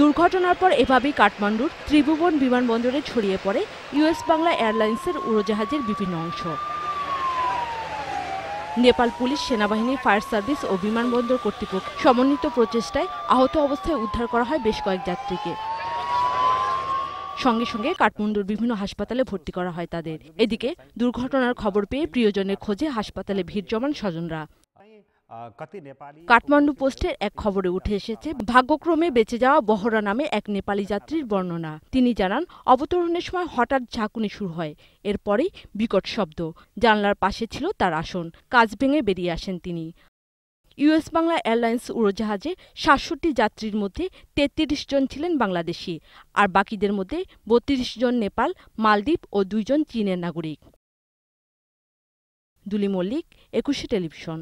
দুর্ঘটনার পর এভাবেই কাঠমান্ডুর ত্রিভুবন বিমানবন্দরে ছড়িয়ে পড়ে ইউএস বাংলা এয়ারলাইন্সের উড়োজাহাজের বিভিন্ন অংশ নেপাল পুলিশ সেনাবাহিনী ফায়ার সার্ভিস ও বিমানবন্দর কর্তৃপক্ষ সমন্বিত প্রচেষ্টায় আহত অবস্থায় উদ্ধার করা হয় বেশ কয়েক যাত্রীকে সঙ্গে সঙ্গে কাঠমান্ডুর বিভিন্ন হাসপাতালে ভর্তি করা হয় তাদের এদিকে দুর্ঘটনার খবর পেয়ে প্রিয়জনের খোঁজে হাসপাতালে ভিড় জমান স্বজনরা কাঠমান্ডু পোস্টের এক খবরে উঠে এসেছে ভাগ্যক্রমে বেঁচে যাওয়া বহরা নামে এক নেপালি যাত্রীর বর্ণনা তিনি জানান অবতরণের সময় হঠাৎ ঝাঁকুনি শুরু হয় এরপরেই বিকট শব্দ জানলার পাশে ছিল তার আসন কাজ ভেঙে বেরিয়ে আসেন তিনি ইউএস বাংলা এয়ারলাইন্স উড়োজাহাজে সাতষট্টি যাত্রীর মধ্যে তেত্রিশ জন ছিলেন বাংলাদেশি আর বাকিদের মধ্যে বত্রিশ জন নেপাল মালদ্বীপ ও দুইজন চীনের নাগরিক দুলি মল্লিক একুশে টেলিভিশন